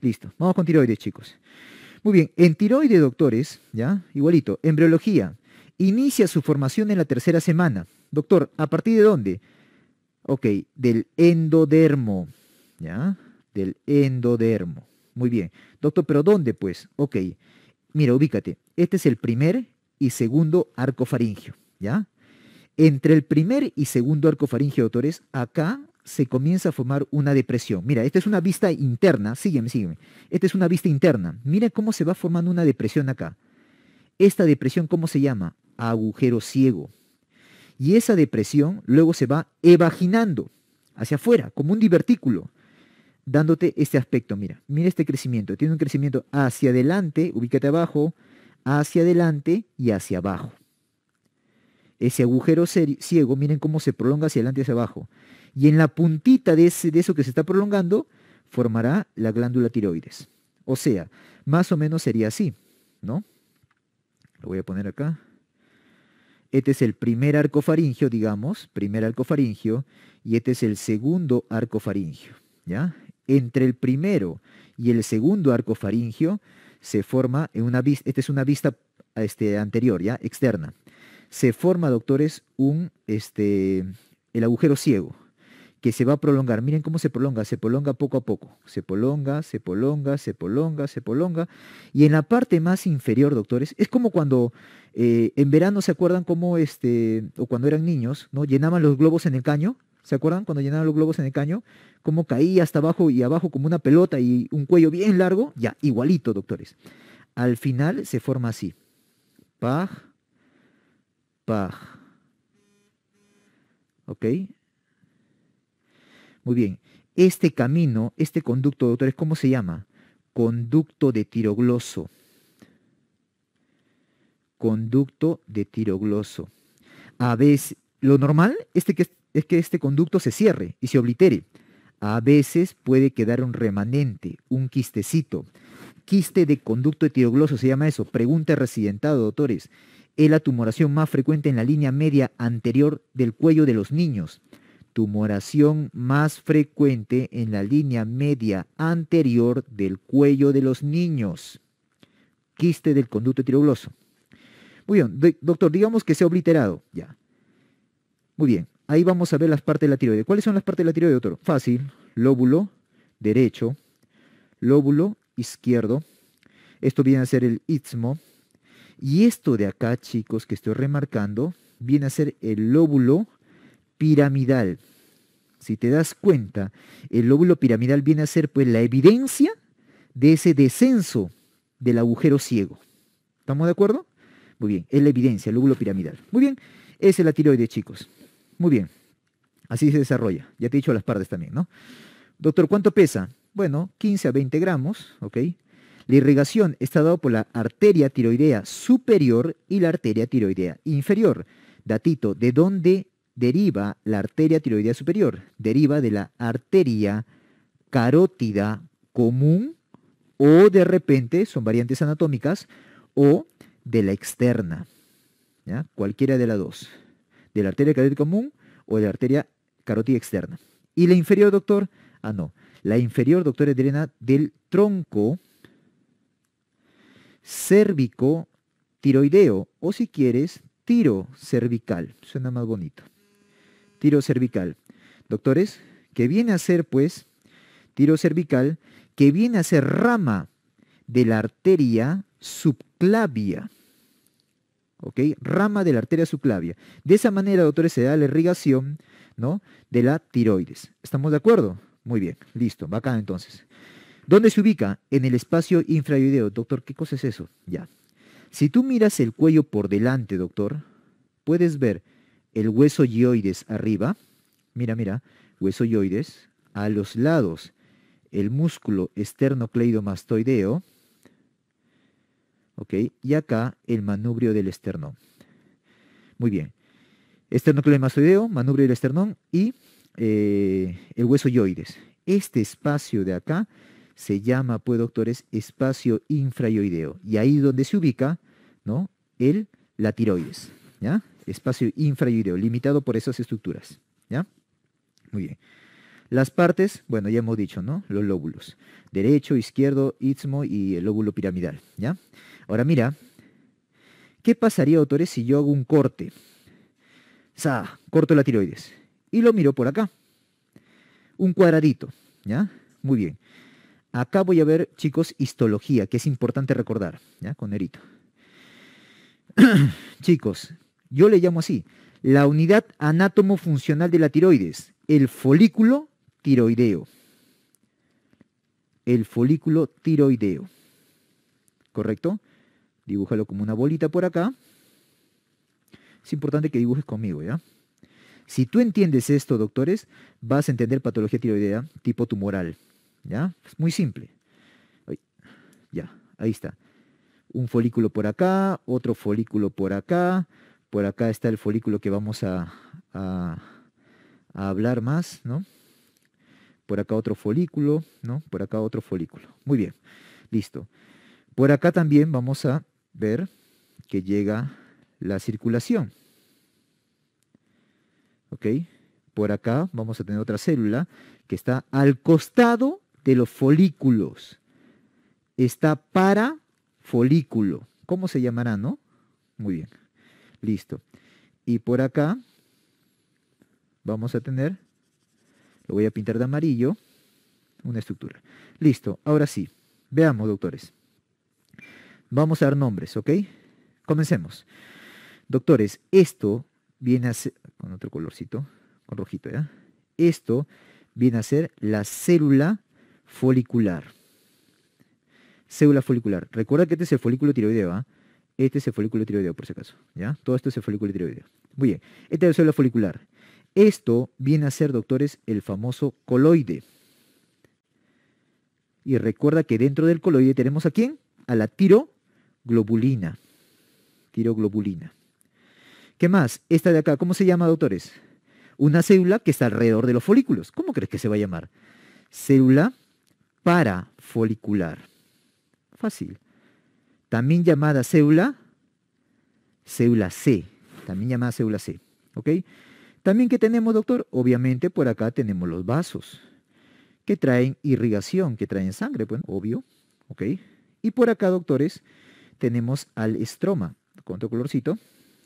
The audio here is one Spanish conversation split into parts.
Listo. Vamos con tiroides, chicos. Muy bien, en tiroides, doctores, ¿ya? Igualito, embriología. Inicia su formación en la tercera semana. Doctor, ¿a partir de dónde? Ok, del endodermo, ¿ya? Del endodermo. Muy bien. Doctor, ¿pero dónde, pues? Ok, mira, ubícate. Este es el primer y segundo arco ¿ya? Entre el primer y segundo arco doctores, acá se comienza a formar una depresión. Mira, esta es una vista interna, sígueme, sígueme. Esta es una vista interna. Mira cómo se va formando una depresión acá. Esta depresión, ¿cómo se llama? Agujero ciego. Y esa depresión luego se va evaginando hacia afuera, como un divertículo, dándote este aspecto. Mira, mira este crecimiento. Tiene un crecimiento hacia adelante, ubícate abajo, hacia adelante y hacia abajo. Ese agujero ciego, miren cómo se prolonga hacia adelante y hacia abajo y en la puntita de, ese, de eso que se está prolongando formará la glándula tiroides. O sea, más o menos sería así, ¿no? Lo voy a poner acá. Este es el primer arco faringio, digamos, primer arco faringio, y este es el segundo arco faringio, ¿ya? Entre el primero y el segundo arco faringio se forma en una esta es una vista este, anterior, ¿ya? Externa. Se forma, doctores, un, este, el agujero ciego, que se va a prolongar. Miren cómo se prolonga, se prolonga poco a poco, se prolonga, se prolonga, se prolonga, se prolonga. Y en la parte más inferior, doctores, es como cuando eh, en verano se acuerdan cómo, este, o cuando eran niños, ¿no? Llenaban los globos en el caño, ¿se acuerdan? Cuando llenaban los globos en el caño, como caía hasta abajo y abajo como una pelota y un cuello bien largo, ya, igualito, doctores. Al final se forma así. Paj, paj. ¿Ok? Muy bien, este camino, este conducto, doctores, ¿cómo se llama? Conducto de tirogloso. Conducto de tirogloso. A veces, lo normal es que este conducto se cierre y se oblitere. A veces puede quedar un remanente, un quistecito. Quiste de conducto de tirogloso se llama eso. Pregunta residentado, doctores. Es la tumoración más frecuente en la línea media anterior del cuello de los niños tumoración más frecuente en la línea media anterior del cuello de los niños, quiste del conducto tirogloso. Muy bien, doctor, digamos que se ha obliterado, ya. Muy bien, ahí vamos a ver las partes de la tiroide. ¿Cuáles son las partes de la tiroide, doctor? Fácil, lóbulo derecho, lóbulo izquierdo, esto viene a ser el istmo, y esto de acá, chicos, que estoy remarcando, viene a ser el lóbulo piramidal. Si te das cuenta, el lóbulo piramidal viene a ser pues la evidencia de ese descenso del agujero ciego. ¿Estamos de acuerdo? Muy bien, es la evidencia, el lóbulo piramidal. Muy bien, es la tiroide, chicos. Muy bien, así se desarrolla. Ya te he dicho las partes también, ¿no? Doctor, ¿cuánto pesa? Bueno, 15 a 20 gramos, ¿ok? La irrigación está dada por la arteria tiroidea superior y la arteria tiroidea inferior. Datito, ¿de dónde deriva la arteria tiroidea superior, deriva de la arteria carótida común o de repente son variantes anatómicas o de la externa, ¿ya? cualquiera de las dos, de la arteria carótida común o de la arteria carótida externa. ¿Y la inferior, doctor? Ah, no. La inferior, doctor, es del tronco cérvico tiroideo o si quieres, tiro cervical. Suena más bonito tiro cervical. Doctores, que viene a ser pues tiro cervical, que viene a ser rama de la arteria subclavia. ¿Ok? Rama de la arteria subclavia. De esa manera, doctores, se da la irrigación ¿no? de la tiroides. ¿Estamos de acuerdo? Muy bien, listo, bacán entonces. ¿Dónde se ubica? En el espacio infrayoideo. Doctor, ¿qué cosa es eso? Ya. Si tú miras el cuello por delante, doctor, puedes ver el hueso yoides arriba, mira, mira, hueso yoides, a los lados, el músculo esternocleidomastoideo, ¿ok? Y acá el manubrio del esternón. Muy bien. Esternocleidomastoideo, manubrio del esternón y eh, el hueso yoides. Este espacio de acá se llama, pues doctores, espacio infrayoideo. Y ahí donde se ubica, ¿no? El, la tiroides, ¿ya? espacio infrahíreo limitado por esas estructuras. ¿Ya? Muy bien. Las partes, bueno, ya hemos dicho, ¿no? Los lóbulos. Derecho, izquierdo, istmo y el lóbulo piramidal, ¿ya? Ahora mira, ¿qué pasaría, autores, si yo hago un corte? sea, corto la tiroides. Y lo miro por acá. Un cuadradito, ¿ya? Muy bien. Acá voy a ver, chicos, histología, que es importante recordar, ¿ya? Con erito. chicos, yo le llamo así, la unidad anátomo-funcional de la tiroides, el folículo tiroideo. El folículo tiroideo. ¿Correcto? Dibújalo como una bolita por acá. Es importante que dibujes conmigo, ¿ya? Si tú entiendes esto, doctores, vas a entender patología tiroidea tipo tumoral. ¿Ya? Es muy simple. Ya, ahí está. Un folículo por acá, otro folículo por acá, por acá está el folículo que vamos a, hablar más, ¿no? Por acá otro folículo, ¿no? Por acá otro folículo. Muy bien, listo. Por acá también vamos a ver que llega la circulación. ¿Ok? Por acá vamos a tener otra célula que está al costado de los folículos. Está para folículo. ¿Cómo se llamará, no? Muy bien. Listo. Y por acá vamos a tener, lo voy a pintar de amarillo, una estructura. Listo, ahora sí, veamos doctores. Vamos a dar nombres, ¿ok? Comencemos. Doctores, esto viene a ser, con otro colorcito, con rojito, ¿ya? Esto viene a ser la célula folicular. Célula folicular. Recuerda que este es el folículo tiroideo, ¿ah? Este es el folículo tiroideo, por si acaso. ¿ya? Todo esto es el folículo tiroideo. Muy bien. Esta es la célula folicular. Esto viene a ser, doctores, el famoso coloide. Y recuerda que dentro del coloide tenemos a quién? A la tiroglobulina. Tiroglobulina. ¿Qué más? Esta de acá, ¿cómo se llama, doctores? Una célula que está alrededor de los folículos. ¿Cómo crees que se va a llamar? Célula parafolicular. Fácil también llamada célula, célula C, también llamada célula C. ¿Ok? También que tenemos, doctor, obviamente por acá tenemos los vasos, que traen irrigación, que traen sangre, bueno, obvio. ¿Ok? Y por acá, doctores, tenemos al estroma, con otro colorcito,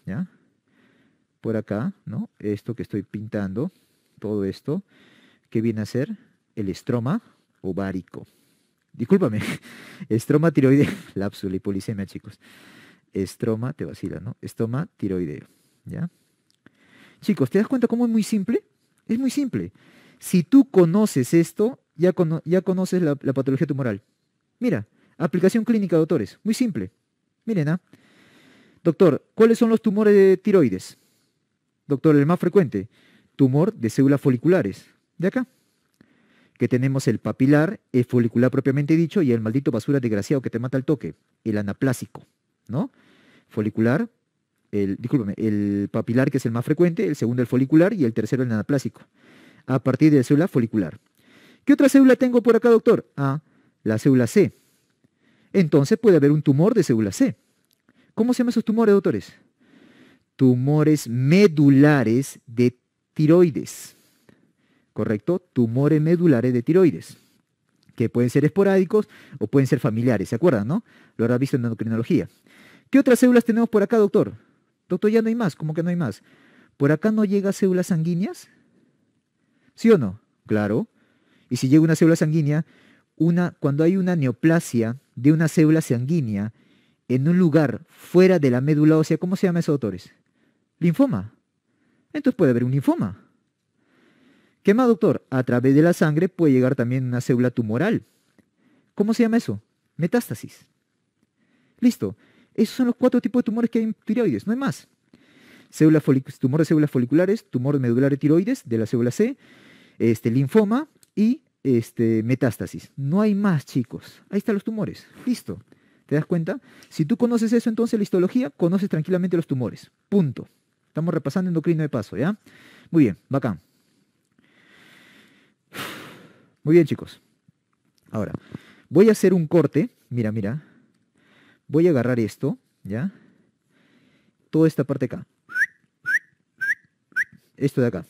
¿ya? Por acá, ¿no? Esto que estoy pintando, todo esto, que viene a ser el estroma ovárico discúlpame, estroma tiroideo, y polisemia, chicos. Estroma, te vacila, ¿no? Estoma, tiroideo, ¿ya? Chicos, ¿te das cuenta cómo es muy simple? Es muy simple. Si tú conoces esto, ya, ya conoces la, patología tumoral. Mira, aplicación clínica, doctores, muy simple. Miren, ¿ah? Doctor, ¿cuáles son los tumores de tiroides? Doctor, el más frecuente, tumor de células foliculares. De acá, que tenemos el papilar, el folicular propiamente dicho, y el maldito basura desgraciado que te mata al toque, el anaplásico, ¿no? Folicular, el, discúlpame, el papilar que es el más frecuente, el segundo el folicular y el tercero el anaplásico, a partir de la célula folicular. ¿Qué otra célula tengo por acá, doctor? Ah, la célula C. Entonces puede haber un tumor de célula C. ¿Cómo se llaman esos tumores, doctores? Tumores medulares de tiroides. ¿correcto? Tumores medulares de tiroides, que pueden ser esporádicos o pueden ser familiares, ¿se acuerdan, no? Lo habrá visto en endocrinología. ¿Qué otras células tenemos por acá, doctor? Doctor, ya no hay más, ¿cómo que no hay más? ¿Por acá no llega células sanguíneas? ¿Sí o no? Claro. Y si llega una célula sanguínea, una, cuando hay una neoplasia de una célula sanguínea en un lugar fuera de la médula ósea, ¿cómo se llama eso, doctores? Linfoma. Entonces puede haber un linfoma. ¿Qué más, doctor. A través de la sangre puede llegar también una célula tumoral. ¿Cómo se llama eso? Metástasis. Listo. Esos son los cuatro tipos de tumores que hay en tiroides, no hay más. Célula tumor de células foliculares, tumor medular de tiroides de la célula C, este, linfoma y este, metástasis. No hay más, chicos. Ahí están los tumores. Listo. ¿Te das cuenta? Si tú conoces eso, entonces la histología, conoces tranquilamente los tumores. Punto. Estamos repasando endocrino de paso, ¿ya? Muy bien, bacán. Muy bien, chicos. Ahora, voy a hacer un corte. Mira, mira. Voy a agarrar esto, ¿ya? Toda esta parte acá. Esto de acá.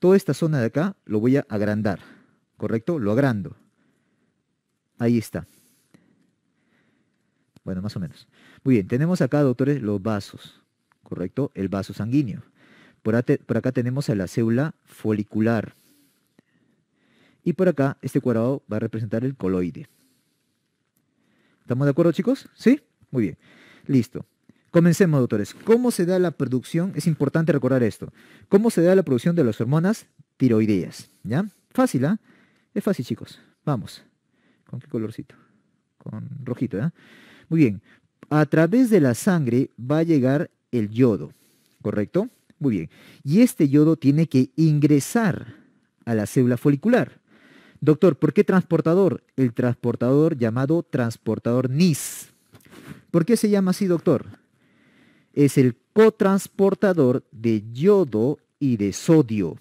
Toda esta zona de acá lo voy a agrandar, ¿correcto? Lo agrando. Ahí está. Bueno, más o menos. Muy bien, tenemos acá, doctores, los vasos, ¿correcto? El vaso sanguíneo. Por, acá tenemos a la célula folicular, y por acá, este cuadrado va a representar el coloide. ¿Estamos de acuerdo, chicos? ¿Sí? Muy bien. Listo. Comencemos, doctores. ¿Cómo se da la producción? Es importante recordar esto. ¿Cómo se da la producción de las hormonas tiroideas? ¿Ya? Fácil, ¿eh? Es fácil, chicos. Vamos. ¿Con qué colorcito? Con rojito, ¿eh? Muy bien. A través de la sangre va a llegar el yodo, ¿correcto? Muy bien. Y este yodo tiene que ingresar a la célula folicular. Doctor, ¿por qué transportador? El transportador llamado transportador NIS. ¿Por qué se llama así, doctor? Es el cotransportador de yodo y de sodio.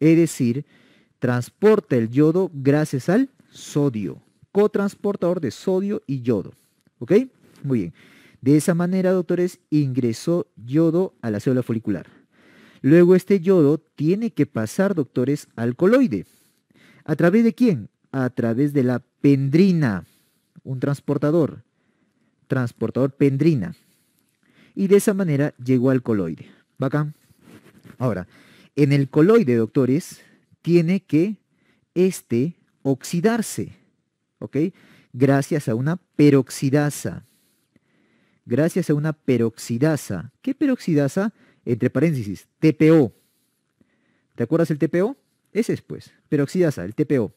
Es decir, transporta el yodo gracias al sodio. Cotransportador de sodio y yodo. ¿Ok? Muy bien. De esa manera, doctores, ingresó yodo a la célula folicular. Luego este yodo tiene que pasar, doctores, al coloide. ¿A través de quién? A través de la pendrina, un transportador, transportador pendrina. Y de esa manera llegó al coloide. acá Ahora, en el coloide, doctores, tiene que este oxidarse, ¿ok? Gracias a una peroxidasa. Gracias a una peroxidasa. ¿Qué peroxidasa? Entre paréntesis, TPO. ¿Te acuerdas el TPO? Ese es, pues, peroxidasa, el TPO.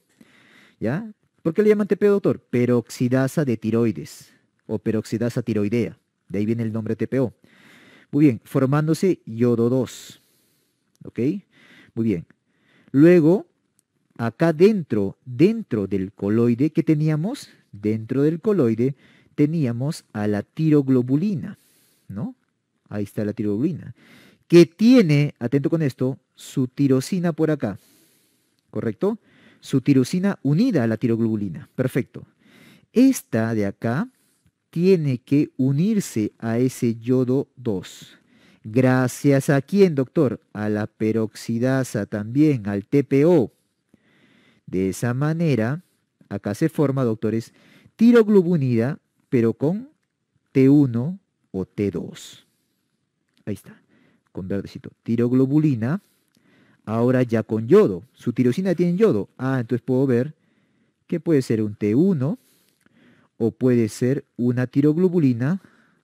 ¿Ya? ¿Por qué le llaman TPO, doctor? Peroxidasa de tiroides o peroxidasa tiroidea. De ahí viene el nombre TPO. Muy bien, formándose yodo 2. ¿Ok? Muy bien. Luego, acá dentro, dentro del coloide que teníamos, dentro del coloide teníamos a la tiroglobulina, ¿no? Ahí está la tiroglobulina, que tiene, atento con esto, su tirosina por acá. ¿correcto? Su tirosina unida a la tiroglobulina, perfecto. Esta de acá tiene que unirse a ese yodo 2. Gracias a quién, doctor? A la peroxidasa también, al TPO. De esa manera, acá se forma, doctores, tiroglobulina, pero con T1 o T2. Ahí está, con verdecito. Tiroglobulina Ahora ya con yodo. Su tirosina tiene yodo. Ah, entonces puedo ver que puede ser un T1 o puede ser una tiroglobulina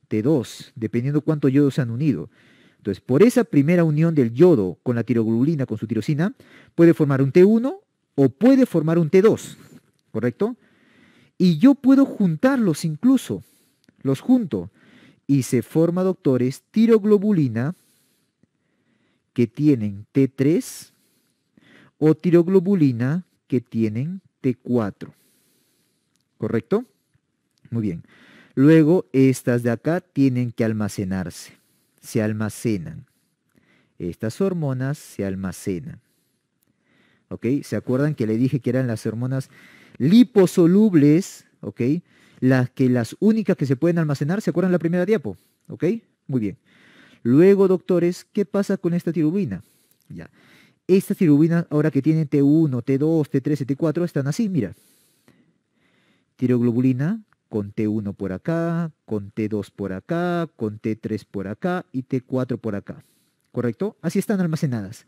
T2, dependiendo cuánto yodo se han unido. Entonces, por esa primera unión del yodo con la tiroglobulina, con su tirosina, puede formar un T1 o puede formar un T2, ¿correcto? Y yo puedo juntarlos incluso, los junto, y se forma, doctores, tiroglobulina que tienen T3 o tiroglobulina que tienen T4. ¿Correcto? Muy bien. Luego, estas de acá tienen que almacenarse. Se almacenan. Estas hormonas se almacenan. ¿Ok? ¿Se acuerdan que le dije que eran las hormonas liposolubles? ¿Ok? Las que las únicas que se pueden almacenar, ¿se acuerdan la primera diapo? ¿Ok? Muy bien. Luego, doctores, ¿qué pasa con esta tirubina? Ya. esta tirubinas, ahora que tiene T1, T2, T3, T4, están así, mira. Tiroglobulina con T1 por acá, con T2 por acá, con T3 por acá y T4 por acá. ¿Correcto? Así están almacenadas.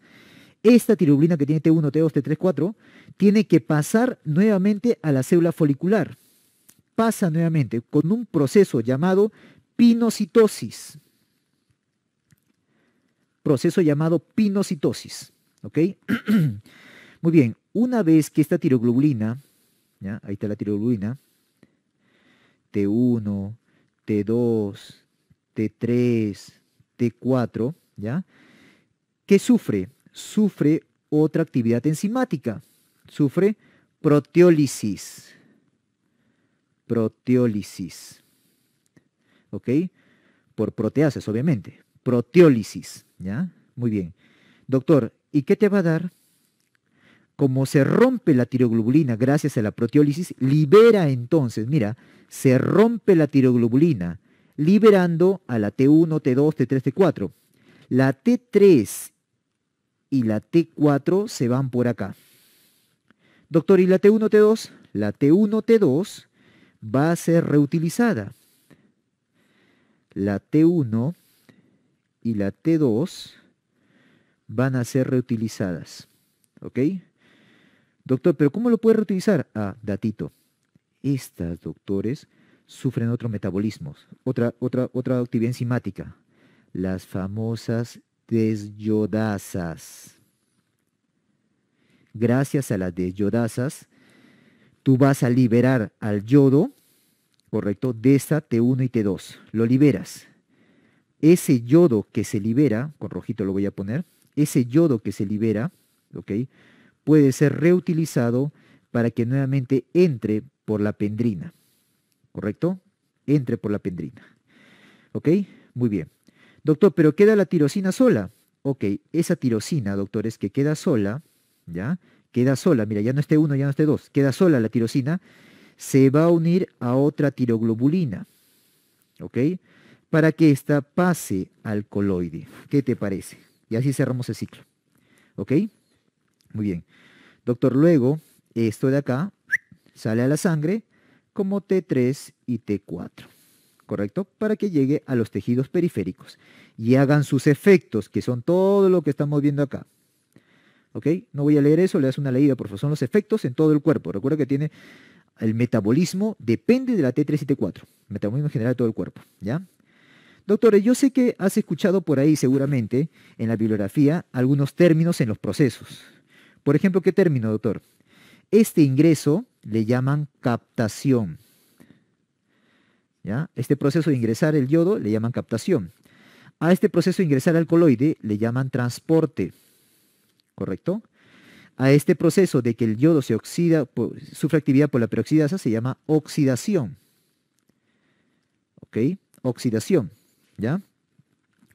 Esta tirubina que tiene T1, T2, T3, t 4, tiene que pasar nuevamente a la célula folicular. Pasa nuevamente con un proceso llamado pinocitosis proceso llamado pinocitosis. ¿Ok? Muy bien, una vez que esta tiroglobulina, ¿ya? ahí está la tiroglobulina, T1, T2, T3, T4, ¿ya? ¿Qué sufre? Sufre otra actividad enzimática, sufre proteólisis. Proteólisis. ¿Ok? Por proteasas, obviamente. Proteólisis. ¿Ya? Muy bien. Doctor, ¿y qué te va a dar? Como se rompe la tiroglobulina gracias a la proteólisis, libera entonces, mira, se rompe la tiroglobulina, liberando a la T1, T2, T3, T4. La T3 y la T4 se van por acá. Doctor, ¿y la T1, T2? La T1, T2 va a ser reutilizada. La T1, la T2 van a ser reutilizadas. ¿Ok? Doctor, ¿pero cómo lo puede reutilizar? Ah, datito. Estas, doctores, sufren otro metabolismo, otra, otra, otra actividad enzimática. Las famosas desyodasas. Gracias a las desyodasas, tú vas a liberar al yodo, correcto, de esta T1 y T2. Lo liberas ese yodo que se libera, con rojito lo voy a poner, ese yodo que se libera, ¿ok? Puede ser reutilizado para que nuevamente entre por la pendrina, ¿correcto? Entre por la pendrina, ¿ok? Muy bien. Doctor, pero queda la tirosina sola. Ok, esa tirosina, es que queda sola, ¿ya? Queda sola, mira, ya no esté uno, ya no esté dos, queda sola la tirosina, se va a unir a otra tiroglobulina, ¿ok? para que ésta pase al coloide. ¿Qué te parece? Y así cerramos el ciclo. ¿Ok? Muy bien. Doctor, luego esto de acá sale a la sangre como T3 y T4. ¿Correcto? Para que llegue a los tejidos periféricos y hagan sus efectos, que son todo lo que estamos viendo acá. ¿Ok? No voy a leer eso, le das una leída, por favor. Son los efectos en todo el cuerpo. Recuerda que tiene el metabolismo, depende de la T3 y T4. Metabolismo general de todo el cuerpo. ¿Ya? Doctores, yo sé que has escuchado por ahí seguramente en la bibliografía algunos términos en los procesos. Por ejemplo, ¿qué término, doctor? Este ingreso le llaman captación. ¿Ya? Este proceso de ingresar el yodo le llaman captación. A este proceso de ingresar al coloide le llaman transporte. ¿Correcto? A este proceso de que el yodo se oxida, sufre actividad por la peroxidasa, se llama oxidación. ¿Ok? Oxidación. ¿Ya?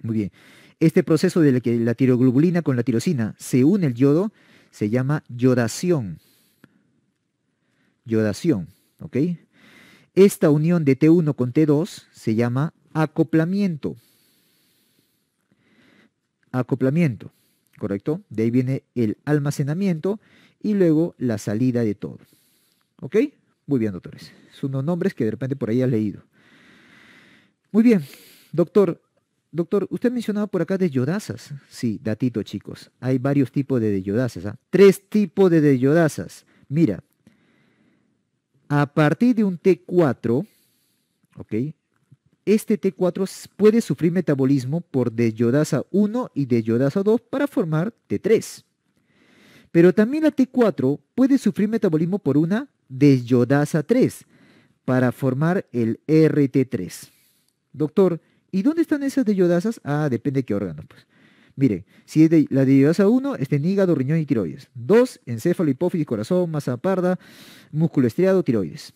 Muy bien. Este proceso de la que la tiroglobulina con la tirosina se une el yodo se llama yodación. Yodación, ¿ok? Esta unión de T1 con T2 se llama acoplamiento. Acoplamiento, ¿correcto? De ahí viene el almacenamiento y luego la salida de todo. ¿Ok? Muy bien, doctores. Son unos nombres que de repente por ahí has leído. Muy bien, Doctor, doctor, usted mencionaba por acá de Sí, datito chicos, hay varios tipos de desyodasas. ¿ah? Tres tipos de desyodasas. Mira, a partir de un T4, ¿ok? Este T4 puede sufrir metabolismo por desyodasa 1 y desyodasa 2 para formar T3. Pero también la T4 puede sufrir metabolismo por una desyodasa 3 para formar el RT3. Doctor, ¿Y dónde están esas yodasas Ah, depende de qué órgano, pues. si es de, la yodasa 1 está en hígado, riñón y tiroides. 2, encéfalo, hipófisis, corazón, masa parda, músculo estriado, tiroides.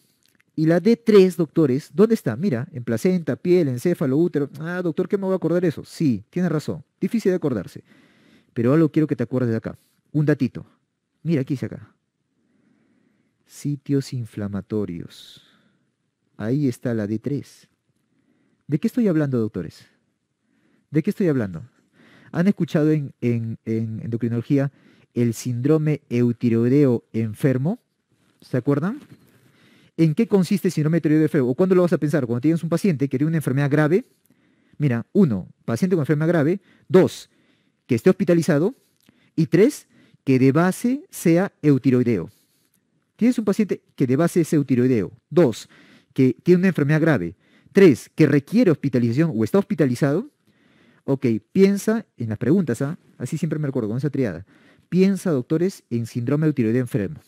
Y la D3, doctores, ¿dónde está? Mira, en placenta, piel, encéfalo, útero. Ah, doctor, ¿qué me voy a acordar eso? Sí, tienes razón. Difícil de acordarse. Pero algo quiero que te acuerdes de acá. Un datito. Mira, aquí se acá. Sitios inflamatorios. Ahí está la D3. ¿De qué estoy hablando, doctores? ¿De qué estoy hablando? ¿Han escuchado en, endocrinología el síndrome eutiroideo enfermo? ¿Se acuerdan? ¿En qué consiste el síndrome eutiroideo enfermo? ¿O cuándo lo vas a pensar? Cuando tienes un paciente que tiene una enfermedad grave. Mira, uno, paciente con enfermedad grave. Dos, que esté hospitalizado. Y tres, que de base sea eutiroideo. Tienes un paciente que de base es eutiroideo. Dos, que tiene una enfermedad grave. Tres, que requiere hospitalización o está hospitalizado. Ok, piensa en las preguntas, ¿ah? así siempre me recuerdo con esa triada. Piensa, doctores, en síndrome de tiroides enfermo.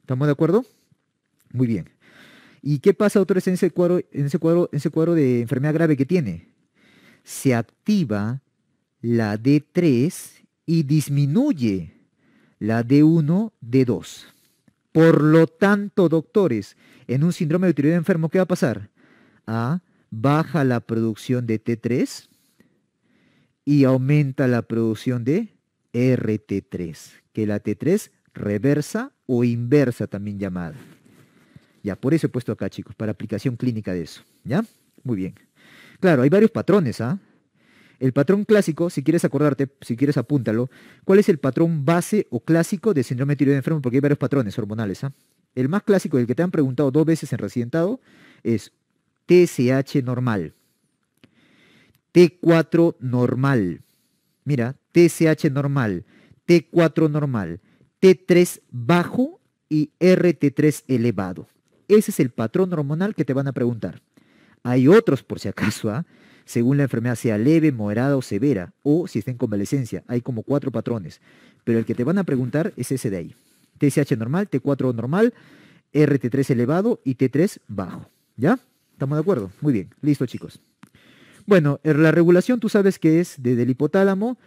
¿Estamos de acuerdo? Muy bien. ¿Y qué pasa, doctores, en ese cuadro, en ese cuadro, en ese cuadro de enfermedad grave que tiene? Se activa la D3 y disminuye la D1, D2. Por lo tanto, doctores, en un síndrome de tiroides enfermo, ¿qué va a pasar? A baja la producción de T3 y aumenta la producción de RT3, que la T3 reversa o inversa también llamada. Ya, por eso he puesto acá, chicos, para aplicación clínica de eso. ¿Ya? Muy bien. Claro, hay varios patrones, ¿ah? El patrón clásico, si quieres acordarte, si quieres apúntalo, ¿cuál es el patrón base o clásico de síndrome de enfermo? Porque hay varios patrones hormonales, ¿ah? El más clásico, el que te han preguntado dos veces en residentado, es TSH normal. T4 normal. Mira, TSH normal, T4 normal, T3 bajo y RT3 elevado. Ese es el patrón hormonal que te van a preguntar. Hay otros por si acaso, ¿ah? según la enfermedad sea leve, moderada o severa, o si está en convalecencia. Hay como cuatro patrones. Pero el que te van a preguntar es ese de ahí. TSH normal, T4 normal, RT3 elevado y T3 bajo. ¿Ya? ¿Estamos de acuerdo? Muy bien, listo chicos. Bueno, eh, la regulación tú sabes que es desde el hipotálamo,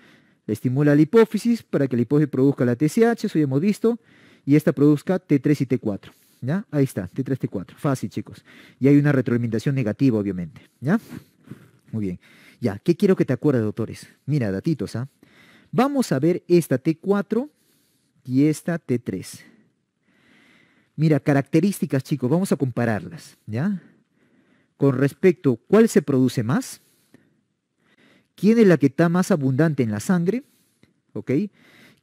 estimula la hipófisis para que la hipófisis produzca la TSH, eso ya hemos visto, y esta produzca T3 y T4. ¿Ya? Ahí está, T3, T4. Fácil, chicos. Y hay una retroalimentación negativa, obviamente. ¿Ya? Muy bien. Ya, ¿qué quiero que te acuerdes, doctores? Mira, datitos, ¿ah? Vamos a ver esta T4 y esta T3. Mira, características, chicos, vamos a compararlas, ¿ya? con respecto cuál se produce más, quién es la que está más abundante en la sangre, ¿ok?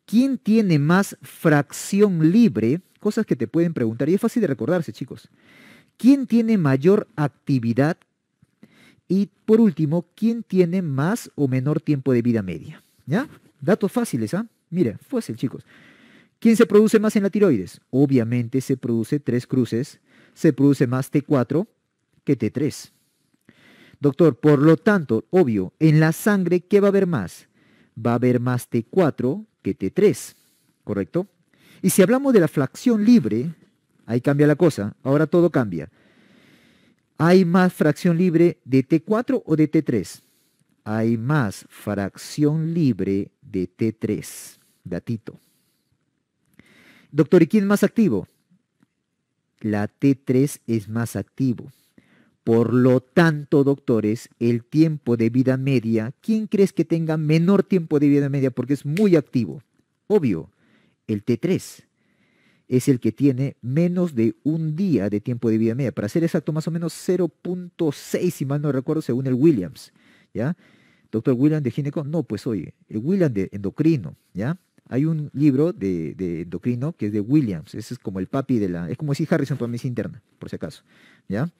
¿Quién tiene más fracción libre? Cosas que te pueden preguntar y es fácil de recordarse, chicos. ¿Quién tiene mayor actividad? Y por último, ¿quién tiene más o menor tiempo de vida media? ¿Ya? Datos fáciles, ¿ah? Mire, Mira, fácil, chicos. ¿Quién se produce más en la tiroides? Obviamente se produce tres cruces, se produce más T4 que T3. Doctor, por lo tanto, obvio, en la sangre, ¿qué va a haber más? Va a haber más T4 que T3, ¿correcto? Y si hablamos de la fracción libre, ahí cambia la cosa, ahora todo cambia. ¿Hay más fracción libre de T4 o de T3? Hay más fracción libre de T3, datito. Doctor, ¿y quién es más activo? La T3 es más activo. Por lo tanto, doctores, el tiempo de vida media, ¿quién crees que tenga menor tiempo de vida media porque es muy activo? Obvio, el T3 es el que tiene menos de un día de tiempo de vida media. Para ser exacto, más o menos 0.6, si mal no recuerdo, según el Williams. ¿Ya? Doctor Williams de gineco, no, pues oye, el Williams de endocrino, ¿ya? Hay un libro de, endocrino que es de Williams, ese es como el papi de la, es como si Harrison para mis interna, por si acaso, ¿ya?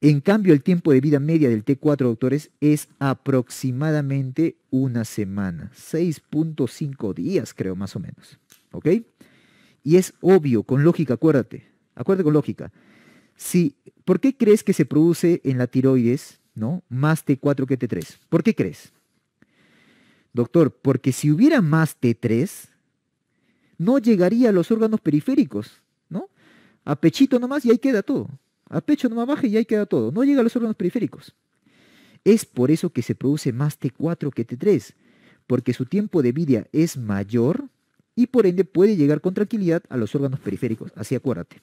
En cambio, el tiempo de vida media del T4, doctores, es aproximadamente una semana, 6.5 días, creo, más o menos. ¿Ok? Y es obvio, con lógica, acuérdate, acuérdate con lógica. Si, ¿Por qué crees que se produce en la tiroides ¿no? más T4 que T3? ¿Por qué crees? Doctor, porque si hubiera más T3, no llegaría a los órganos periféricos, ¿no? A pechito nomás y ahí queda todo a pecho nomás baja y ahí queda todo. No llega a los órganos periféricos. Es por eso que se produce más T4 que T3, porque su tiempo de vida es mayor y por ende puede llegar con tranquilidad a los órganos periféricos. Así acuérdate.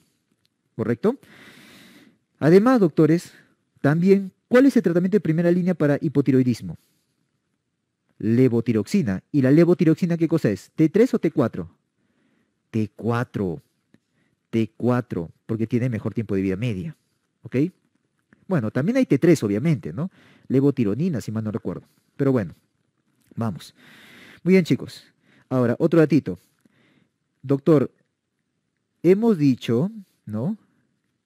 ¿Correcto? Además, doctores, también, ¿cuál es el tratamiento de primera línea para hipotiroidismo? Levotiroxina. ¿Y la levotiroxina qué cosa es? ¿T3 o T4? T4. 4 porque tiene mejor tiempo de vida media. ¿Ok? Bueno, también hay T3, obviamente, ¿no? Levotironina, si mal no recuerdo. Pero bueno, vamos. Muy bien, chicos. Ahora, otro datito. Doctor, hemos dicho, ¿no?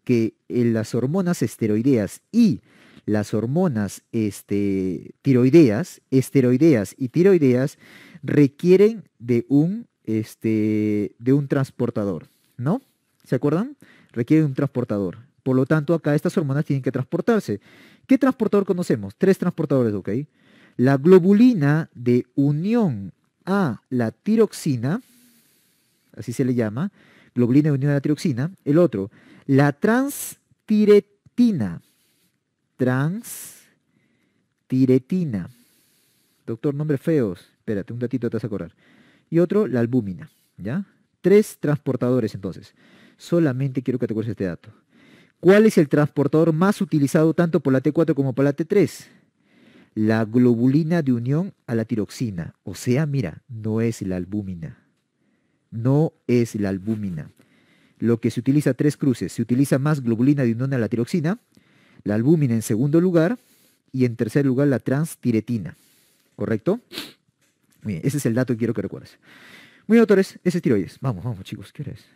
Que eh, las hormonas esteroideas y las hormonas este, tiroideas, esteroideas y tiroideas requieren de un, este, de un transportador, ¿no? ¿Se acuerdan? Requiere un transportador. Por lo tanto, acá estas hormonas tienen que transportarse. ¿Qué transportador conocemos? Tres transportadores, ¿ok? La globulina de unión a la tiroxina, así se le llama, globulina de unión a la tiroxina. El otro, la transtiretina. Transtiretina. Doctor, nombre feos. Espérate, un ratito te vas a acordar. Y otro, la albúmina. ¿Ya? Tres transportadores entonces. Solamente quiero que te acuerdes este dato. ¿Cuál es el transportador más utilizado tanto por la T4 como por la T3? La globulina de unión a la tiroxina. O sea, mira, no es la albúmina. No es la albúmina. Lo que se utiliza tres cruces, se utiliza más globulina de unión a la tiroxina, la albúmina en segundo lugar y en tercer lugar la transtiretina. ¿Correcto? Muy bien, ese es el dato que quiero que recuerdes. Muy bien, doctores, ese es tiroides. Vamos, vamos, chicos, ¿qué eres?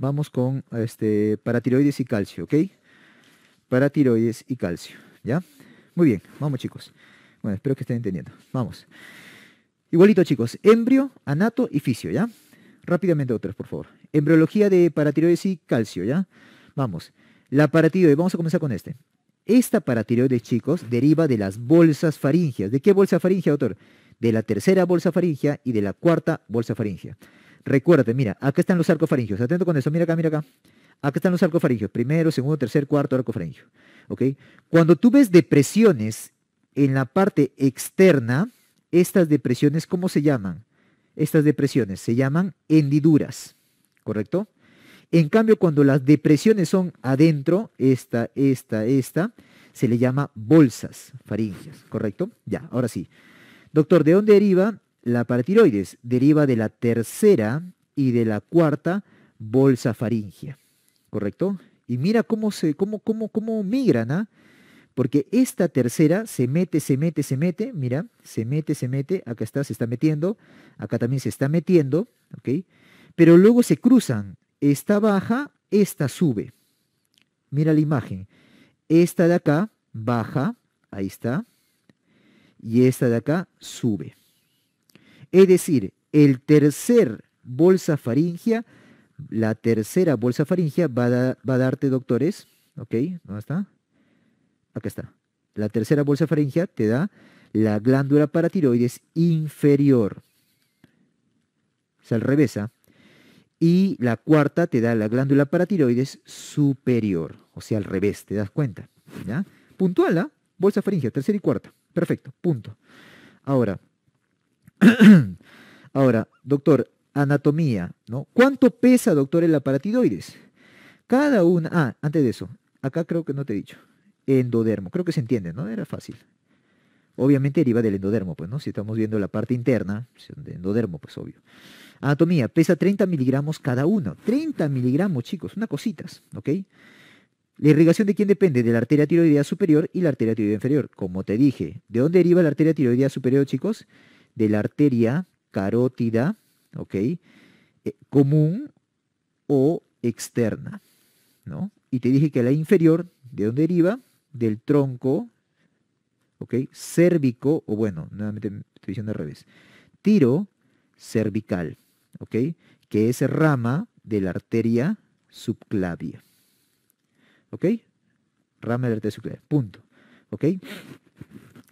Vamos con este paratiroides y calcio, ¿ok? Paratiroides y calcio, ¿ya? Muy bien, vamos chicos. Bueno, espero que estén entendiendo. Vamos. Igualito chicos, embrio, anato y fisio, ¿ya? Rápidamente otros, por favor. Embriología de paratiroides y calcio, ¿ya? Vamos. La paratiroides, vamos a comenzar con este. Esta paratiroides, chicos, deriva de las bolsas faringeas. ¿De qué bolsa faringia, doctor? De la tercera bolsa faringia y de la cuarta bolsa faringia. Recuérdate, mira, acá están los arcofaringios. Atento con eso, mira acá, mira acá. Acá están los arcofaringios. Primero, segundo, tercer, cuarto arcofaringio. ¿Ok? Cuando tú ves depresiones en la parte externa, estas depresiones, ¿cómo se llaman? Estas depresiones se llaman hendiduras. ¿Correcto? En cambio, cuando las depresiones son adentro, esta, esta, esta, se le llama bolsas faringias, ¿correcto? Ya, ahora sí. Doctor, ¿de dónde deriva la paratiroides deriva de la tercera y de la cuarta bolsa faringia, ¿correcto? Y mira cómo, se, cómo, cómo, cómo migran, ¿ah? Porque esta tercera se mete, se mete, se mete, mira, se mete, se mete, acá está, se está metiendo, acá también se está metiendo, ¿ok? Pero luego se cruzan, esta baja, esta sube. Mira la imagen, esta de acá baja, ahí está, y esta de acá sube. Es decir, el tercer bolsa faringia, la tercera bolsa faringia va a, darte, doctores, ¿ok? ¿Dónde está? Acá está. La tercera bolsa faringia te da la glándula paratiroides inferior. O sea, al revés, ¿ah? Y la cuarta te da la glándula paratiroides superior, o sea, al revés, ¿te das cuenta? ¿Ya? Puntual, ¿ah? Bolsa faringia, tercera y cuarta. Perfecto, punto. Ahora, Ahora, doctor, anatomía, ¿no? ¿Cuánto pesa, doctor, el aparatidoides? Cada una, ah, antes de eso, acá creo que no te he dicho, endodermo, creo que se entiende, ¿no? Era fácil. Obviamente deriva del endodermo, pues, ¿no? Si estamos viendo la parte interna, pues, de endodermo, pues obvio. Anatomía, pesa 30 miligramos cada uno. 30 miligramos, chicos, una cositas, ¿ok? La irrigación de quién depende? De la arteria tiroidea superior y la arteria tiroidea inferior. Como te dije, ¿de dónde deriva la arteria tiroidea superior, chicos? de la arteria carótida, ¿ok? Eh, común o externa, ¿no? Y te dije que la inferior, ¿de dónde deriva? Del tronco, ¿ok? Cérvico, o bueno, nuevamente estoy diciendo al revés, tiro cervical, ¿ok? Que es rama de la arteria subclavia, ¿ok? Rama de la arteria subclavia, punto, ¿ok?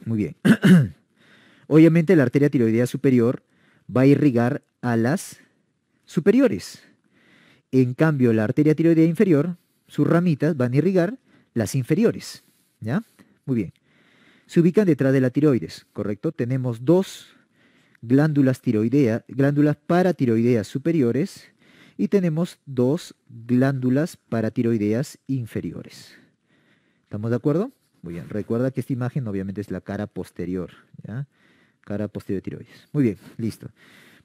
Muy bien. Obviamente la arteria tiroidea superior va a irrigar a las superiores. En cambio, la arteria tiroidea inferior, sus ramitas van a irrigar las inferiores. ¿Ya? Muy bien. Se ubican detrás de la tiroides, ¿correcto? Tenemos dos glándulas tiroideas, glándulas paratiroideas superiores y tenemos dos glándulas paratiroideas inferiores. ¿Estamos de acuerdo? Muy bien. Recuerda que esta imagen obviamente es la cara posterior. ¿ya? cara posterior tiroides. Muy bien, listo.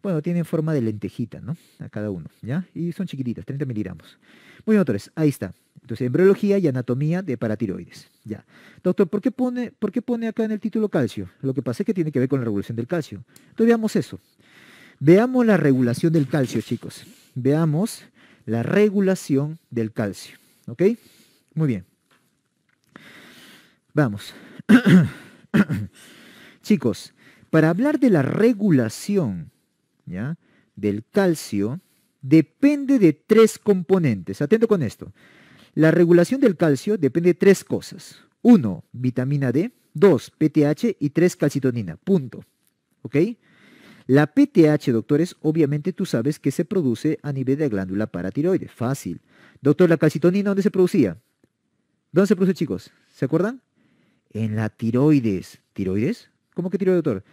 Bueno, tienen forma de lentejita, ¿no? A cada uno, ¿ya? Y son chiquititas, 30 miligramos. Muy bien, doctores, ahí está. Entonces, embriología y anatomía de paratiroides. Ya. Doctor, ¿por qué, pone, ¿por qué pone acá en el título calcio? Lo que pasa es que tiene que ver con la regulación del calcio. Entonces, veamos eso. Veamos la regulación del calcio, chicos. Veamos la regulación del calcio. ¿Ok? Muy bien. Vamos. chicos, para hablar de la regulación del calcio, depende de tres componentes. Atento con esto. La regulación del calcio depende de tres cosas. Uno, vitamina D. Dos, PTH. Y tres, calcitonina. Punto. ¿Ok? La PTH, doctores, obviamente tú sabes que se produce a nivel de glándula paratiroide. Fácil. Doctor, ¿la calcitonina dónde se producía? ¿Dónde se produce, chicos? ¿Se acuerdan? En la tiroides. ¿Tiroides? ¿Cómo que tiro doctor?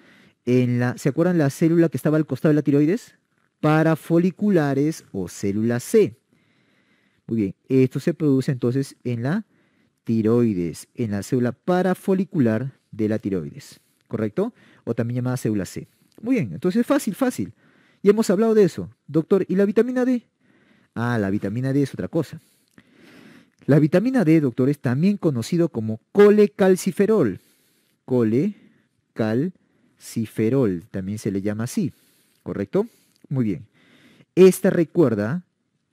En la, ¿Se acuerdan la célula que estaba al costado de la tiroides? Parafoliculares o célula C. Muy bien, esto se produce entonces en la tiroides, en la célula parafolicular de la tiroides, ¿correcto? O también llamada célula C. Muy bien, entonces fácil, fácil. Y hemos hablado de eso. Doctor, ¿y la vitamina D? Ah, la vitamina D es otra cosa. La vitamina D, doctor, es también conocido como colecalciferol. Cole ciferol también se le llama así, ¿correcto? Muy bien. Esta recuerda,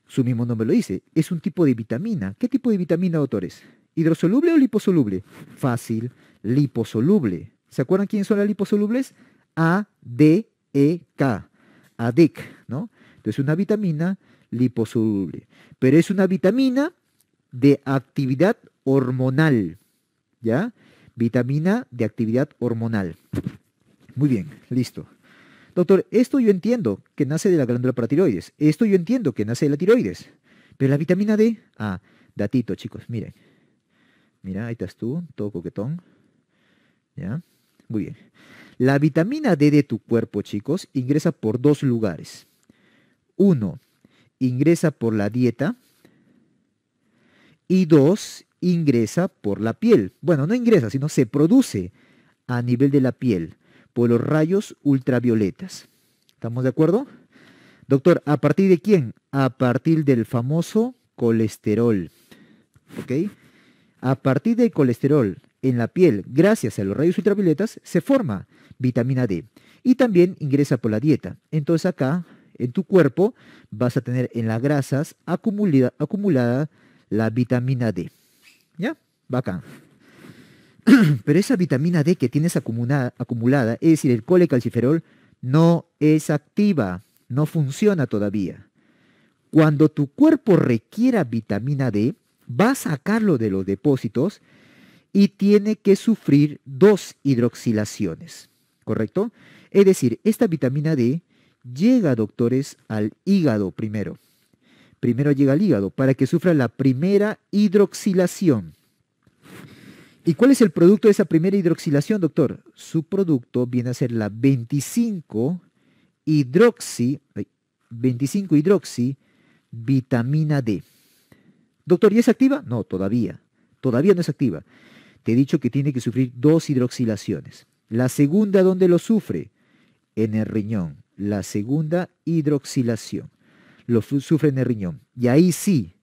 su mismo nombre lo dice, es un tipo de vitamina. ¿Qué tipo de vitamina, doctores? ¿Hidrosoluble o liposoluble? Fácil, liposoluble. ¿Se acuerdan quiénes son las liposolubles? A, D, E, K. ADEC, ¿no? Entonces, una vitamina liposoluble. Pero es una vitamina de actividad hormonal, ¿ya? Vitamina de actividad hormonal. Muy bien, listo. Doctor, esto yo entiendo que nace de la glándula paratiroides. Esto yo entiendo que nace de la tiroides. Pero la vitamina D, ah, datito, chicos, miren. Mira, ahí estás tú, todo coquetón. ¿Ya? Muy bien. La vitamina D de tu cuerpo, chicos, ingresa por dos lugares. Uno, ingresa por la dieta. Y dos, ingresa por la piel. Bueno, no ingresa, sino se produce a nivel de la piel por los rayos ultravioletas. ¿Estamos de acuerdo? Doctor, ¿a partir de quién? A partir del famoso colesterol. ¿Ok? A partir del colesterol en la piel, gracias a los rayos ultravioletas, se forma vitamina D. Y también ingresa por la dieta. Entonces acá, en tu cuerpo, vas a tener en las grasas acumulada, acumulada la vitamina D. ¿Ya? Bacán. Pero esa vitamina D que tienes acumulada, acumulada es decir, el colecalciferol, no es activa, no funciona todavía. Cuando tu cuerpo requiera vitamina D, va a sacarlo de los depósitos y tiene que sufrir dos hidroxilaciones, ¿correcto? Es decir, esta vitamina D llega, doctores, al hígado primero primero llega al hígado, para que sufra la primera hidroxilación. ¿Y cuál es el producto de esa primera hidroxilación, doctor? Su producto viene a ser la 25 hidroxi, 25 hidroxi vitamina D. Doctor, ¿y es activa? No, todavía. Todavía no es activa. Te he dicho que tiene que sufrir dos hidroxilaciones. La segunda, ¿dónde lo sufre? En el riñón. La segunda hidroxilación lo sufren el riñón. Y ahí sí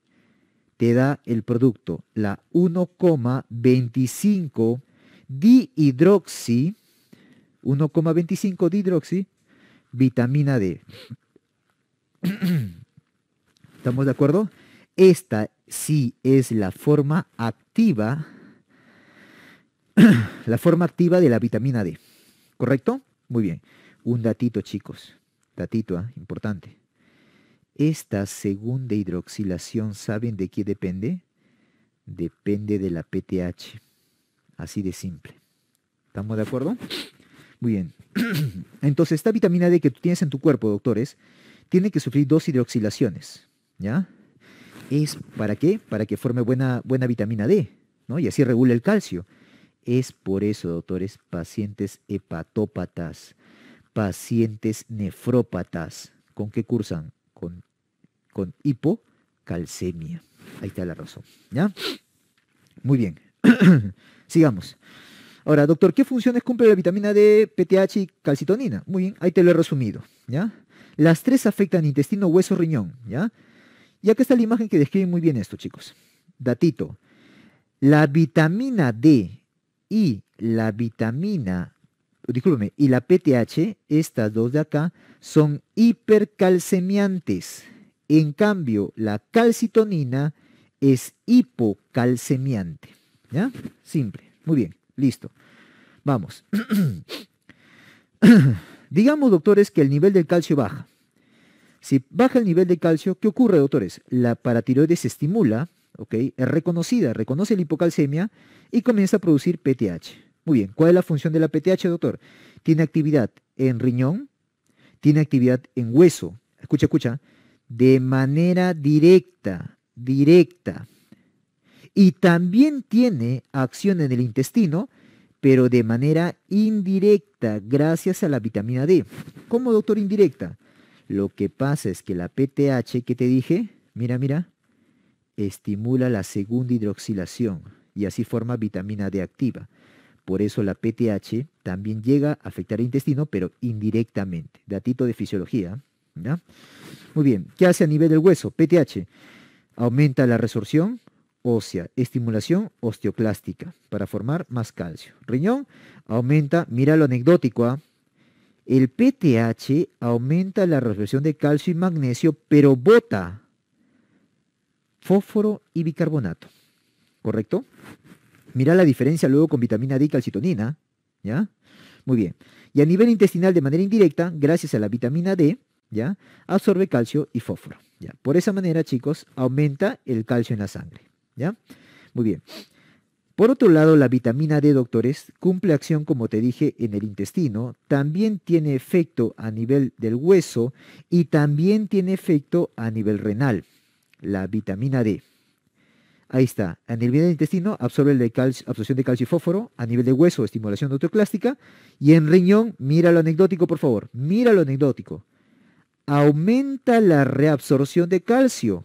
te da el producto, la 1,25 dihidroxi, 1,25 dihidroxi, vitamina D. ¿Estamos de acuerdo? Esta sí es la forma activa, la forma activa de la vitamina D. ¿Correcto? Muy bien. Un datito, chicos. Datito, ¿ah? importante. Esta segunda hidroxilación, ¿saben de qué depende? Depende de la PTH. Así de simple. ¿Estamos de acuerdo? Muy bien. Entonces, esta vitamina D que tú tienes en tu cuerpo, doctores, tiene que sufrir dos hidroxilaciones. ¿Ya? ¿Es para qué? Para que forme buena, buena vitamina D, ¿no? Y así regula el calcio. Es por eso, doctores, pacientes hepatópatas, pacientes nefrópatas, ¿con qué cursan? con, hipocalcemia. Ahí está la razón. ¿Ya? Muy bien. Sigamos. Ahora, doctor, ¿qué funciones cumple la vitamina D, PTH y calcitonina? Muy bien, ahí te lo he resumido, ¿ya? Las tres afectan intestino, hueso, riñón, ¿ya? Y acá está la imagen que describe muy bien esto, chicos. Datito. La vitamina D y la vitamina y la PTH, estas dos de acá, son hipercalcemiantes. En cambio, la calcitonina es hipocalcemiante. ¿Ya? Simple. Muy bien, listo. Vamos. Digamos, doctores, que el nivel del calcio baja. Si baja el nivel de calcio, ¿qué ocurre, doctores? La paratiroides se estimula, ¿ok? Es reconocida, reconoce la hipocalcemia y comienza a producir PTH. Muy bien, ¿cuál es la función de la PTH, doctor? Tiene actividad en riñón, tiene actividad en hueso. Escucha, escucha. De manera directa, directa. Y también tiene acción en el intestino, pero de manera indirecta, gracias a la vitamina D. ¿Cómo, doctor, indirecta? Lo que pasa es que la PTH que te dije, mira, mira, estimula la segunda hidroxilación y así forma vitamina D activa. Por eso la PTH también llega a afectar el intestino, pero indirectamente. Datito de fisiología. Muy bien, ¿qué hace a nivel del hueso? PTH aumenta la resorción ósea, estimulación osteoclástica para formar más calcio. Riñón aumenta, mira lo anecdótico, ¿ah? el PTH aumenta la resorción de calcio y magnesio, pero bota fósforo y bicarbonato. ¿Correcto? Mira la diferencia luego con vitamina D y calcitonina, ¿ya? Muy bien. Y a nivel intestinal de manera indirecta, gracias a la vitamina D, ¿ya? Absorbe calcio y fósforo, ¿ya? Por esa manera, chicos, aumenta el calcio en la sangre, ¿ya? Muy bien. Por otro lado, la vitamina D, doctores, cumple acción, como te dije, en el intestino, también tiene efecto a nivel del hueso y también tiene efecto a nivel renal, la vitamina D, Ahí está. A nivel del intestino absorbe el calcio, absorción de calcio y fósforo. A nivel de hueso, estimulación osteoclástica. Y en riñón, mira lo anecdótico, por favor. Mira lo anecdótico. Aumenta la reabsorción de calcio,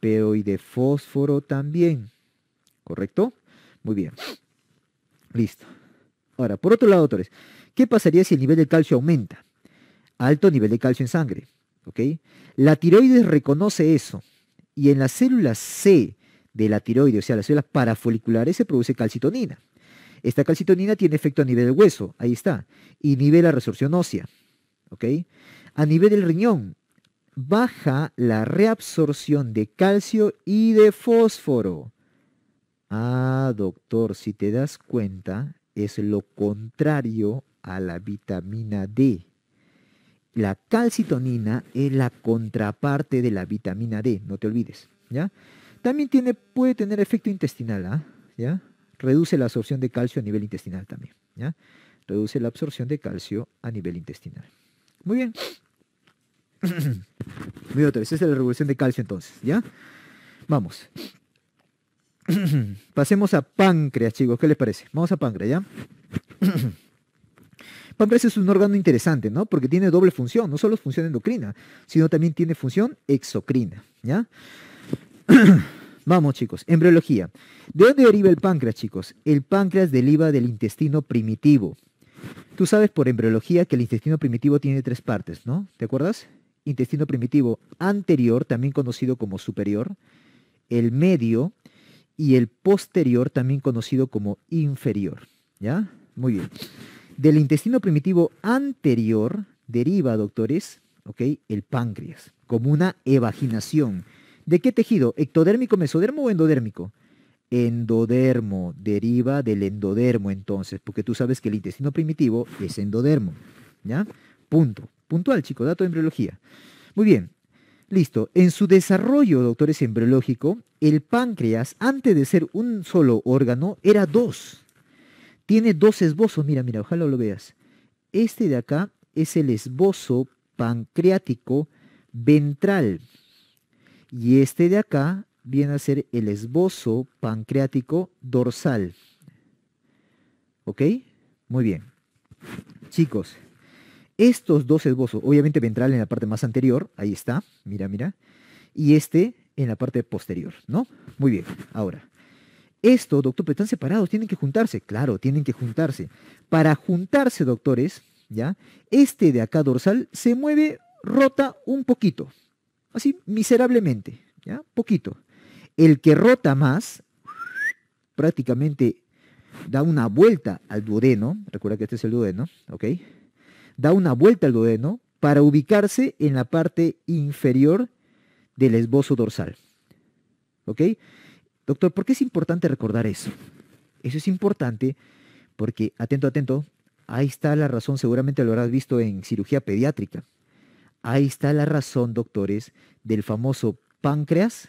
pero y de fósforo también. ¿Correcto? Muy bien. Listo. Ahora, por otro lado, doctores, ¿qué pasaría si el nivel de calcio aumenta? Alto nivel de calcio en sangre. ¿ok? La tiroides reconoce eso. Y en las células C de la tiroides, o sea, las células parafoliculares, se produce calcitonina. Esta calcitonina tiene efecto a nivel del hueso, ahí está, y nivela la resorción ósea. ¿ok? A nivel del riñón, baja la reabsorción de calcio y de fósforo. Ah, doctor, si te das cuenta, es lo contrario a la vitamina D. La calcitonina es la contraparte de la vitamina D, no te olvides, ¿ya? También tiene, puede tener efecto intestinal, ¿ah? ¿ya? Reduce la absorción de calcio a nivel intestinal también, ¿ya? Reduce la absorción de calcio a nivel intestinal. Muy bien. Muy otra vez, esa es la revolución de calcio entonces, ¿ya? Vamos. Pasemos a páncreas, chicos, ¿qué les parece? Vamos a páncreas, ¿ya? páncreas es un órgano interesante, ¿no? Porque tiene doble función, no solo función endocrina, sino también tiene función exocrina, ¿ya? Vamos, chicos. Embriología. ¿De dónde deriva el páncreas, chicos? El páncreas deriva del intestino primitivo. Tú sabes por embriología que el intestino primitivo tiene tres partes, ¿no? ¿Te acuerdas? Intestino primitivo anterior, también conocido como superior, el medio y el posterior, también conocido como inferior. ¿Ya? Muy bien. Del intestino primitivo anterior deriva, doctores, ¿ok? El páncreas, como una evaginación ¿De qué tejido? ¿Ectodérmico, mesodermo o endodérmico? Endodermo, deriva del endodermo entonces, porque tú sabes que el intestino primitivo es endodermo. ¿Ya? Punto. Puntual, chico, dato de embriología. Muy bien, Listo. En su desarrollo, doctores, embriológico, el páncreas, antes de ser un solo órgano, era dos. Tiene dos esbozos. Mira, mira, ojalá lo veas. Este de acá es el esbozo pancreático ventral. Y este de acá viene a ser el esbozo pancreático dorsal. ¿Ok? Muy bien. Chicos, estos dos esbozos, obviamente ventral en la parte más anterior, ahí está, mira, mira, y este en la parte posterior, ¿no? Muy bien, ahora. Esto, doctor, pero están separados, tienen que juntarse. Claro, tienen que juntarse. Para juntarse, doctores, ¿ya? Este de acá dorsal se mueve, rota un poquito, así miserablemente, ¿ya? Poquito. El que rota más, prácticamente da una vuelta al duodeno, recuerda que este es el duodeno, ¿ok? Da una vuelta al duodeno para ubicarse en la parte inferior del esbozo dorsal, ¿ok? Doctor, ¿por qué es importante recordar eso? Eso es importante porque, atento, atento, ahí está la razón, seguramente lo habrás visto en cirugía pediátrica, Ahí está la razón, doctores, del famoso páncreas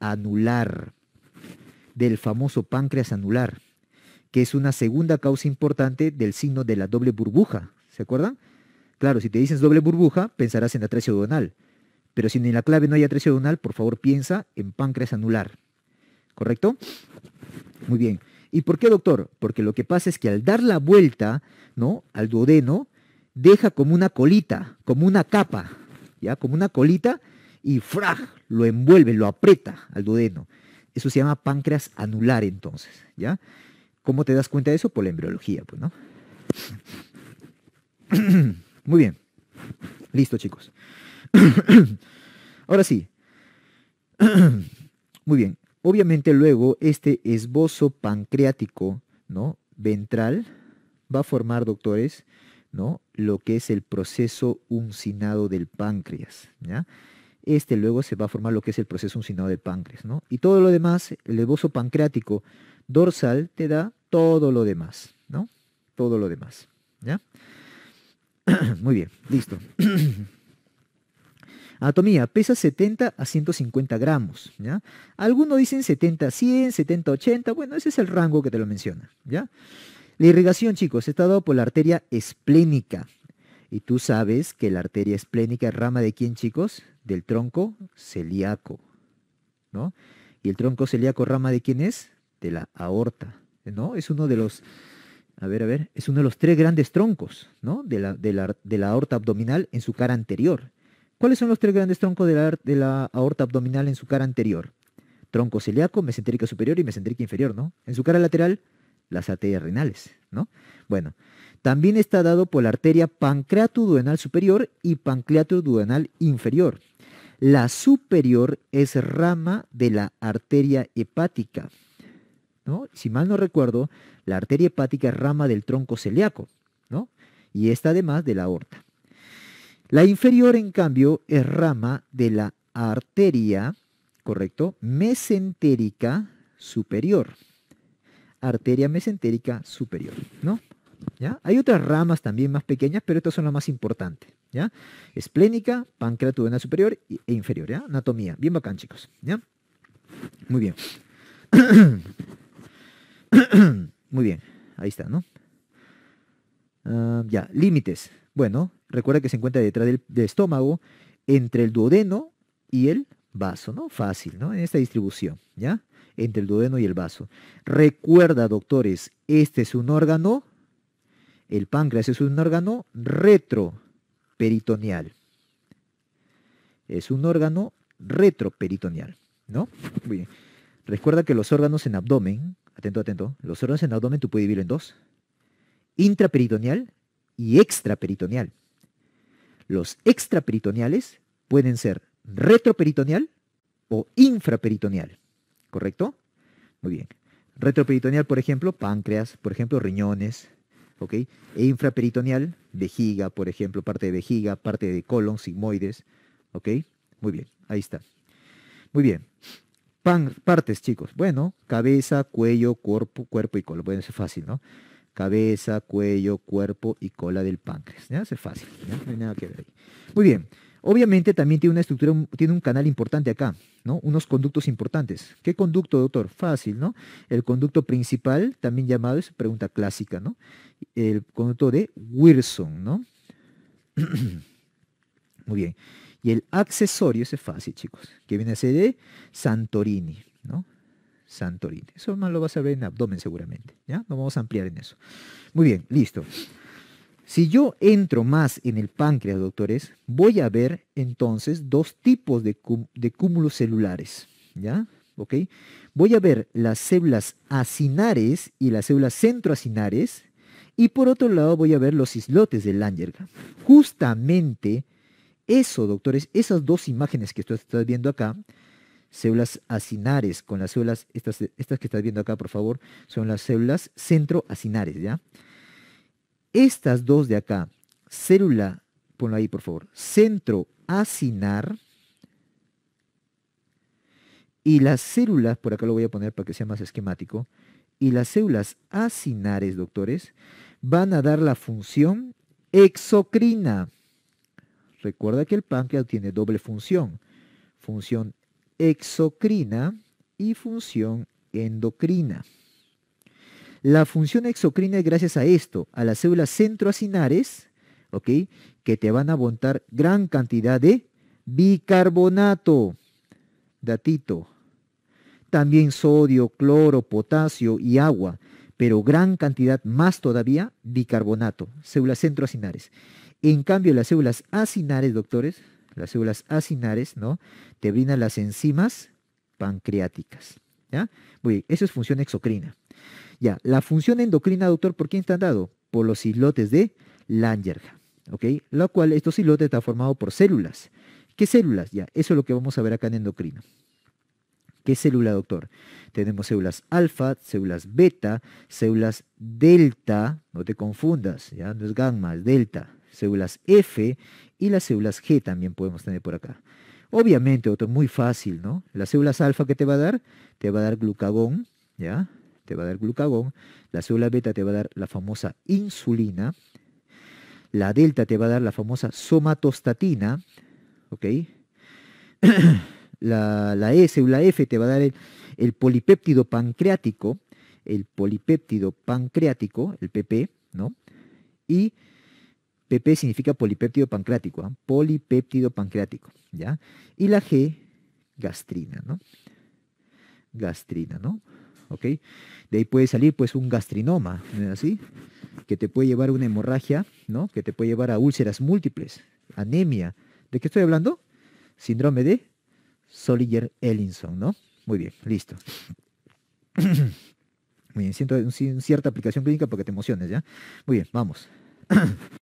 anular, del famoso páncreas anular, que es una segunda causa importante del signo de la doble burbuja, ¿se acuerdan? Claro, si te dices doble burbuja, pensarás en atrecio duodenal, pero si en la clave no hay atrecio donal, por favor piensa en páncreas anular, ¿correcto? Muy bien. ¿Y por qué, doctor? Porque lo que pasa es que al dar la vuelta, ¿no? Al duodeno, deja como una colita, como una capa, ¿ya? Como una colita y ¡frag! Lo envuelve, lo aprieta al duodeno. Eso se llama páncreas anular entonces, ¿ya? ¿Cómo te das cuenta de eso? Por la embriología, pues, ¿no? Muy bien. Listo, chicos. Ahora sí. Muy bien. Obviamente luego este esbozo pancreático, ¿no? Ventral va a formar, doctores, lo que es el proceso uncinado del páncreas. Este luego se va a formar lo que es el proceso uncinado del páncreas. ¿no? Y todo lo demás, el levoso pancreático dorsal te da todo lo demás. ¿no? Todo lo demás. Muy bien, listo. Anatomía, pesa 70 a 150 gramos, ¿ya? Algunos dicen 70 a 100, 70 a 80, bueno, ese es el rango que te lo menciona, ¿ya? La irrigación, chicos, está dado por la arteria esplénica. Y tú sabes que la arteria esplénica es rama de quién, chicos? Del tronco celíaco. ¿No? Y el tronco celíaco, rama de quién es? De la aorta. ¿No? Es uno de los. A ver, a ver, es uno de los tres grandes troncos, ¿no? De la, aorta abdominal en su cara anterior. ¿Cuáles son los tres grandes troncos de la, de la aorta abdominal en su cara anterior? Tronco celíaco, mesentérica superior y mesentérica inferior, ¿no? En su cara lateral, las arterias renales, ¿no? Bueno, también está dado por la arteria pancreatoduodenal superior y pancreatoduodenal inferior. La superior es rama de la arteria hepática. ¿no? Si mal no recuerdo, la arteria hepática es rama del tronco celíaco, ¿no? Y está además de la aorta. La inferior, en cambio, es rama de la arteria, ¿correcto? Mesentérica superior arteria mesentérica superior, ¿no? ¿Ya? Hay otras ramas también más pequeñas, pero estas son las más importantes, ¿ya? Esplénica, páncreas, superior e inferior, ¿ya? Anatomía, bien bacán, chicos, ¿ya? Muy bien. Muy bien, ahí está, ¿no? Ah, ya, límites. Bueno, recuerda que se encuentra detrás del, del estómago, entre el duodeno y el vaso, ¿no? Fácil, ¿no? En esta distribución, ¿ya? entre el duodeno y el vaso. Recuerda, doctores, este es un órgano, el páncreas es un órgano retroperitoneal. Es un órgano retroperitoneal, ¿no? Recuerda que los órganos en abdomen, atento, atento, los órganos en abdomen tú puedes dividir en dos, intraperitoneal y extraperitoneal. Los extraperitoneales pueden ser retroperitoneal o infraperitoneal. ¿correcto? Muy bien. Retroperitoneal, por ejemplo, páncreas, por ejemplo, riñones, ¿ok? E infraperitoneal, vejiga, por ejemplo, parte de vejiga, parte de colon, sigmoides, ¿ok? Muy bien, ahí está. Muy bien. Pan, partes, chicos. Bueno, cabeza, cuello, cuerpo, cuerpo y cola. Bueno, es fácil, ¿no? Cabeza, cuello, cuerpo y cola del páncreas. ¿ya? es fácil. No hay nada que ver Muy bien. Obviamente también tiene una estructura, tiene un canal importante acá, ¿no? Unos conductos importantes. ¿Qué conducto, doctor? Fácil, ¿no? El conducto principal, también llamado, es pregunta clásica, ¿no? El conducto de Wilson, ¿no? Muy bien. Y el accesorio, ese es fácil, chicos, que viene a ser de Santorini, ¿no? Santorini. Eso más lo vas a ver en abdomen seguramente, ¿ya? No vamos a ampliar en eso. Muy bien, listo. Si yo entro más en el páncreas, doctores, voy a ver entonces dos tipos de, cúmulos celulares. ¿Ya? ¿Ok? Voy a ver las células acinares y las células centroacinares. Y por otro lado voy a ver los islotes de ángel. Justamente eso, doctores, esas dos imágenes que tú estás viendo acá, células acinares con las células, estas, estas que estás viendo acá, por favor, son las células centroacinares, ¿ya? Estas dos de acá, célula, ponlo ahí por favor, centro acinar y las células, por acá lo voy a poner para que sea más esquemático, y las células acinares, doctores, van a dar la función exocrina. Recuerda que el páncreas tiene doble función, función exocrina y función endocrina. La función exocrina es gracias a esto, a las células centroacinares, ¿ok? Que te van a montar gran cantidad de bicarbonato. Datito. También sodio, cloro, potasio y agua, pero gran cantidad más todavía bicarbonato, células centroacinares. En cambio, las células acinares, doctores, las células acinares, ¿no? Te brindan las enzimas pancreáticas. ¿ya? Muy eso es función exocrina. Ya, la función endocrina, doctor, ¿por quién está dado? Por los islotes de Langerhans, ¿ok? Lo cual, estos islotes están formados por células. ¿Qué células? Ya, eso es lo que vamos a ver acá en endocrina. ¿Qué célula, doctor? Tenemos células alfa, células beta, células delta, no te confundas, ya no es gamma, es delta, células F y las células G también podemos tener por acá. Obviamente, doctor, muy fácil, ¿no? Las células alfa que te va a dar, te va a dar glucagón, ¿ya? te va a dar glucagón, la célula beta te va a dar la famosa insulina, la delta te va a dar la famosa somatostatina, ¿ok? la, la E, célula F te va a dar el, el polipéptido pancreático, el polipéptido pancreático, el PP, ¿no? Y PP significa polipéptido pancreático, ¿ah? polipéptido pancreático, ¿ya? Y la G, gastrina, ¿no? Gastrina, ¿no? De ahí puede salir pues un gastrinoma, ¿eh? así? Que te puede llevar a una hemorragia, ¿no? Que te puede llevar a úlceras múltiples, anemia. ¿De qué estoy hablando? Síndrome de soliger ellinson ¿no? Muy bien, listo. Muy bien, siento cierta aplicación clínica para que te emociones, ¿ya? Muy bien, vamos.